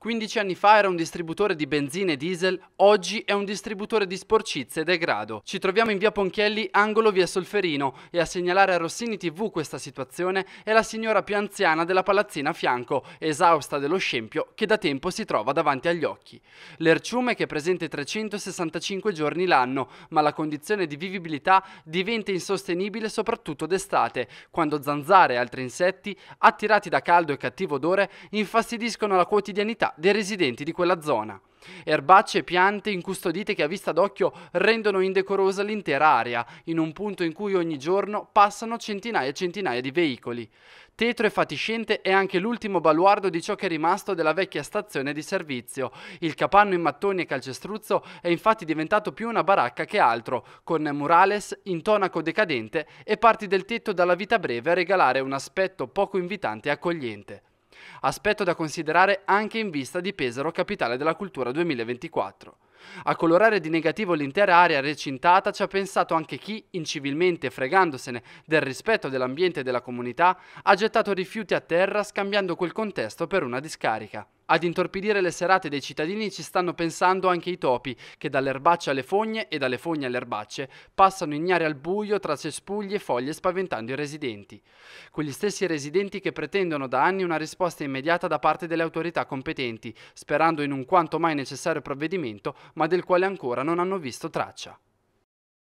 15 anni fa era un distributore di benzina e diesel, oggi è un distributore di sporcizze e degrado. Ci troviamo in via Ponchielli, angolo via Solferino, e a segnalare a Rossini TV questa situazione è la signora più anziana della palazzina a fianco, esausta dello scempio che da tempo si trova davanti agli occhi. L'erciume che è presente 365 giorni l'anno, ma la condizione di vivibilità diventa insostenibile soprattutto d'estate, quando zanzare e altri insetti, attirati da caldo e cattivo odore, infastidiscono la quotidianità vita dei residenti di quella zona. Erbacce e piante incustodite che a vista d'occhio rendono indecorosa l'intera area, in un punto in cui ogni giorno passano centinaia e centinaia di veicoli. Tetro e fatiscente è anche l'ultimo baluardo di ciò che è rimasto della vecchia stazione di servizio. Il capanno in mattoni e calcestruzzo è infatti diventato più una baracca che altro, con murales, intonaco decadente e parti del tetto dalla vita breve a regalare un aspetto poco invitante e accogliente aspetto da considerare anche in vista di Pesaro Capitale della Cultura 2024. A colorare di negativo l'intera area recintata ci ha pensato anche chi, incivilmente fregandosene del rispetto dell'ambiente e della comunità, ha gettato rifiuti a terra scambiando quel contesto per una discarica. Ad intorpidire le serate dei cittadini ci stanno pensando anche i topi, che dalle erbacce alle fogne e dalle fogne alle erbacce passano ignari al buio tra cespugli e foglie spaventando i residenti. Quegli stessi residenti che pretendono da anni una risposta immediata da parte delle autorità competenti, sperando in un quanto mai necessario provvedimento, ma del quale ancora non hanno visto traccia.